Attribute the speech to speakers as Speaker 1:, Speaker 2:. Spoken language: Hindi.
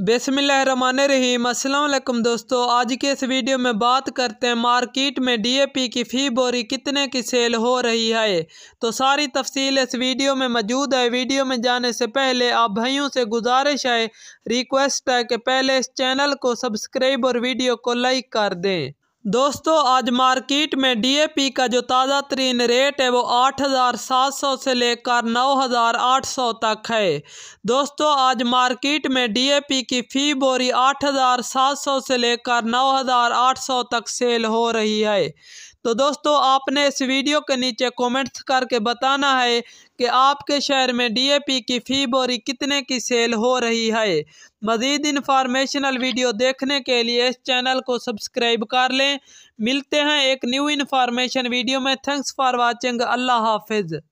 Speaker 1: बसमिल रहीम दोस्तों आज के इस वीडियो में बात करते हैं मार्केट में डीएपी की फ़ी बोरी कितने की सेल हो रही है तो सारी तफसील इस वीडियो में मौजूद है वीडियो में जाने से पहले आप भाइयों से गुजारिश है रिक्वेस्ट है कि पहले इस चैनल को सब्सक्राइब और वीडियो को लाइक कर दें दोस्तों आज मार्केट में डीएपी का जो ताज़ा तरीन रेट है वो 8,700 से लेकर 9,800 तक है दोस्तों आज मार्केट में डीएपी की फ़ी बोरी 8,700 से लेकर 9,800 तक सेल हो रही है तो दोस्तों आपने इस वीडियो के नीचे कमेंट्स करके बताना है कि आपके शहर में डीएपी की फ़ी बोरी कितने की सेल हो रही है मज़ीद इन्फॉर्मेशनल वीडियो देखने के लिए इस चैनल को सब्सक्राइब कर लें मिलते हैं एक न्यू इन्फॉर्मेशन वीडियो में थैंक्स फॉर वॉचिंग अल्लाह हाफिज़